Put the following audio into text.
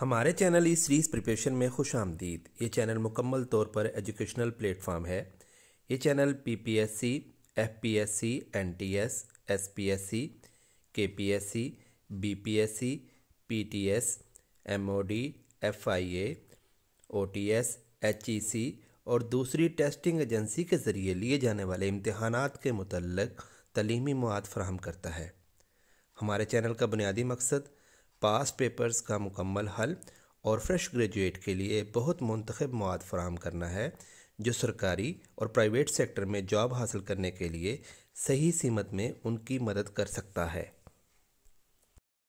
हमारे चैनल इस series preparation में खुश आमदीद ये चैनल मुकम्मल तौर पर एजुकेशनल प्लेटफॉर्म है ये channel P P S C F P S C N T S S P S C K P S C B P S C P T S M O D F I A O T S H E C और दूसरी testing agency के ज़रिए लिए जाने वाले इम्तहान के मतलब तलीमी मवाद फ्राहम करता है हमारे चैनल का बुनियादी मकसद पास पेपर्स का मुकम्मल हल और फ्रेश ग्रेजुएट के लिए बहुत मंतखब मवाद फ्राहम करना है जो सरकारी और प्राइवेट सेक्टर में जॉब हासिल करने के लिए सही सीमत में उनकी मदद कर सकता है